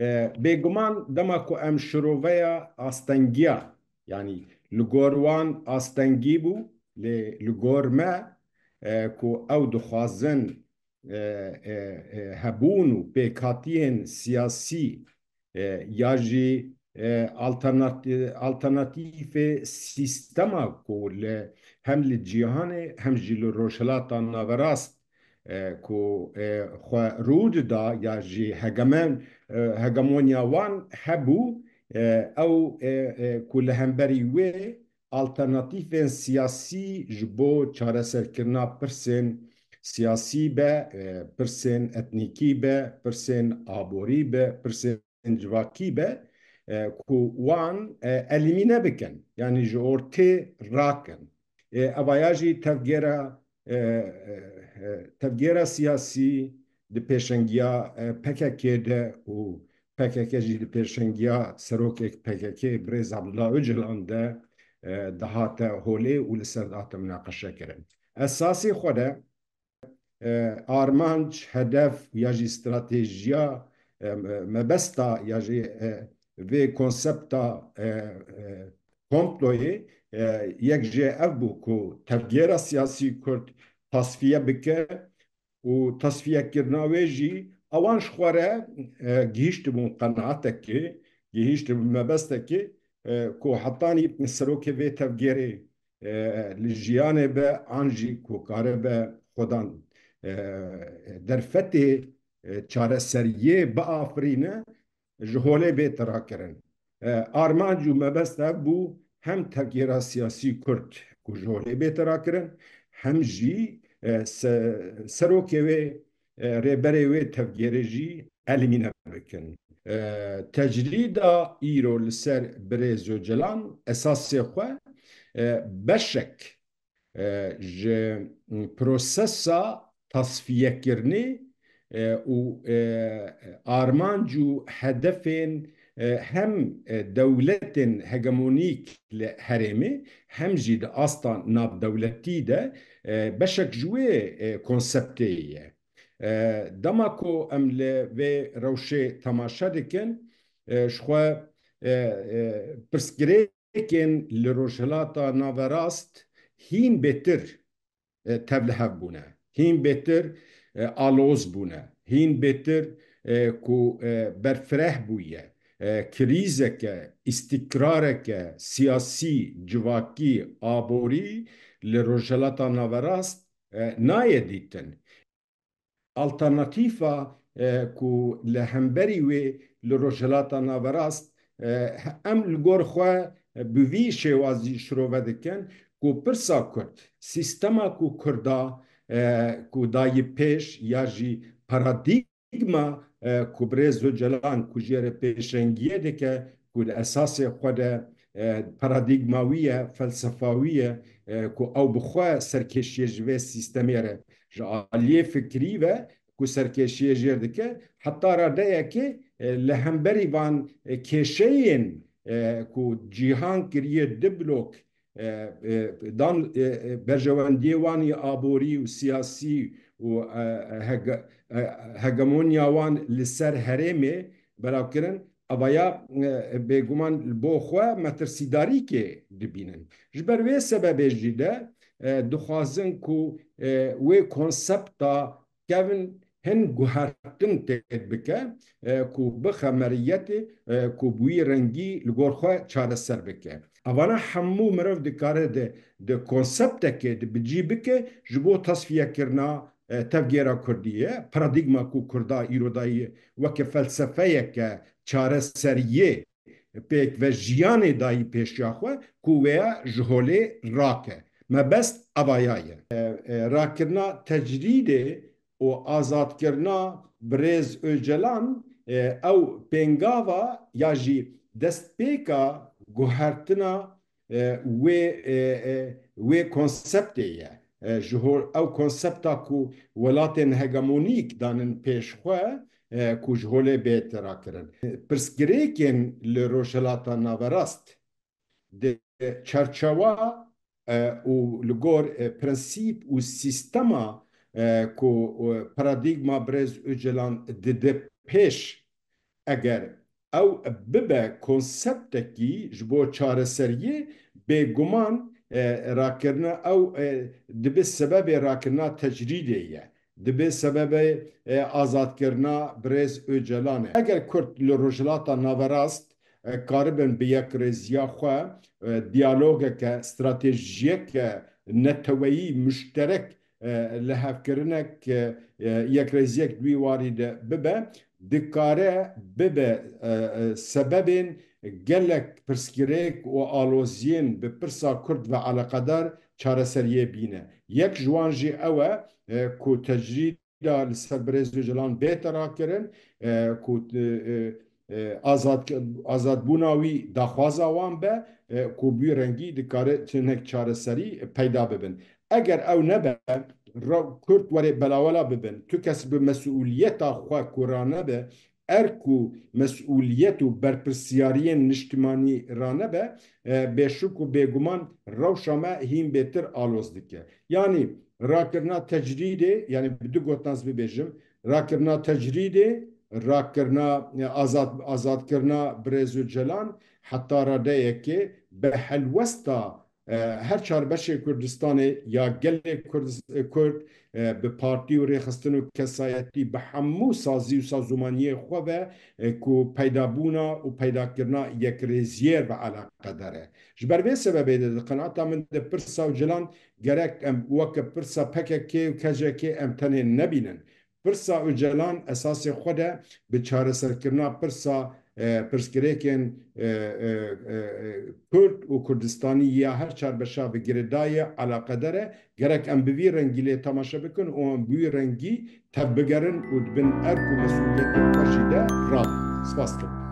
Ee, بێگومان دەماکو ئەم شرۆڤەیە ئاستەنگە ینی li گۆوان ئاستەنگی بوو لێ li گۆرمە کو ئەو دخوازن hebûn û pêkatiyên siyasî ya jî alternatifê sîstema ku li hem li cîhanê hem jî li rojhilata e, ku e, xwe rû dida ya jî hegemen e, hegemonya wan hebû ew ku li hemberî wê alternatîfên siyasî ji bo çareserkirina pirsên siyasî be pirsên etnîkî be pirsên aborî be pirsên civakî be ku wan elimîne bikin yani ji ortê rakin. Evaya jî tevgera tevgera siyasi di pêşengiya PKK'de û PKK jî di pêşengiya serokek PKK Brez Abdullah Öcalan de dahate holê û li ser dahate münaqeşe kirin. Esasî e, hedef ya jî stratejiya e, mebesta ya jî e, vê konsepta komployê یەکژێ ئەف بوو و تەفگێرە سیاسی کورد تەسفە بکە و تەسفەکردناوێژی ئەوان خوارە گیشت بوون قەنعاتەکە گەهیشت مەبەستەکە کو حتانی سەرۆکە وێ تەفگێرێ li jiyanê be an jî kokare be xdan e, derfetê e, çareseriyê biafrîne ji holê bê tirakirin. E, Armancû mebest e bû hem tevkira siyasi Kurd kujonê bêtera kirin hem jî e, serokê wê e, rêberê wê tevgerê jî elimîne bikin. E, Tecrida îro li ser birêz û cilan esasê xwe beşek ji prosesa tasfiyekirinê û armanc û hedefên هم دولة هجمونيك لهرمي هم جيد ده أصلا ناب دولتي ده بشك جوي كونسبتية دمكو أم لبي روشي تماشا دكن شخوا برسكريكن لروشلاتا نافراست هين بتر تبلهب بونا هين بتر آلوز بونا هين بتر كو برفرح بويه کریزه که استقرار که سیاسی جواکی آبوری لروجلتا نوراست نایه دیتن الترناتیفا کو لهمبری وی لروجلتا نوراست ام لگور خواه بوی شوازی شروع دکن کو پرسا کرد سیستما کو کردا کو دای پیش یا جی پارادیگما كبريز جلان كجير بيشنجيه ديكا كود أساس خود پرادیگماوی فلسفاوی کو او بخوا سرکشی جوی سیستمی را جا آلیه فکری و کو سرکشی جردکه حتی را ده اکی لهمبری وان کشین کو جیهان کریه دبلوک دان برجواندیوانی آبوری و سیاسی و هەگەمونیاوان لەسەر هەرێمێ بەراوکردن ئەڤیا بێگومان بۆ خوا مەترسیداریکێ دبینن ji ber wê sebebêjî de e, dixwazin ku e, wê konsepta kevin hin guhertin têt bike e, ku bixemeriyetê ku wî rengî li gorxwe çareser bike. Evana hemû mirov dikare de di konseptekê dibicî bike ji bo tasfiyekirina تفگێرا کوردیە پرادیگما و کووردا felsefeye وەکە فەلسفەیەکە چارەسەریێ پێک ve jiyanê dayî pêşyaxwe ku wêya ji rake mebest avaya ye e, e, rakirna tecridê û azadkirina birêz êcelan e, ew pengava ya jî destpêka guhertina wê wê konseptê ye ji hor ew konsepta ku welatên hegemonîk danin pêşxwe ku ji holê bêtera kirin. Pirsgirêkên li rojhilata naverast di çerçewa û li gor prinsîp û sîstema ku paradigma brez ûcilan dide pêş eger ew bibe konseptekî ji bo çareseriyê bêguman راکردنا او دبه سبب راکردنا تجریده یه دبه سبب آزاد کرنا برز اوجلانه اگر کرد لروجلاتا ناوراست کاربن به یک رزیا خواه دیالوگ که استراتیجیه که نتویی مشترک لحف کرنه که یک رزیک دوی وارد ببه دکاره ببه سببین E, gelek pirsgirêk û aloziyên bi pirsa Kurd ve alaqedar çareseriyê bîne. Yek ji jî ew e, e ku tecrîda li ser birêz cilan bêterakirin e, ku azad azadbûna wî daxwaza wan be ku bi rengî dikare çinek çareserî peyda bibin. Eger ew nebe Kurd werê belawela bibin, tu kes bi mesuliyeta xwe kurane be erku mesuliyetu berpirsiyariyen niştimani rane be e, beşuku beguman ravşame him betir aloz dike. Yani rakirna tecridi yani bütün gotnaz bir bejim rakirna tecridi rakirna azat e, azad kirna brezu celan hatta radeyeki behelvesta هەر چاربەشێ کوردستانی یا gelê Kurd e, bi partî û rêxistin û kesayetî bi hemû sazî û sazûmaniyê xwe ve e, ku peydabûna û peydakirina yekrêziyer ve eleqedar e. Ji ber vê sebebê de diqinata min de pirsa û cilan gerek em weke pirsa pekekê û kejekê em tenê nebînin. Pirsa û celan esasê xwe de bi çareserkirina pirsa, پرسکرێکێن کورد و کوردستانی یا هەر چاربەشا بە گرێدایە علاقەدەرە گەرەک ئەم بوی ڕەنگی لێ تەماشە بکن و ئەم بوی ڕەنگی تەبگەرن و بن ئەرک و مەسوولەتی باشیدە ڕاست سپاس کرد.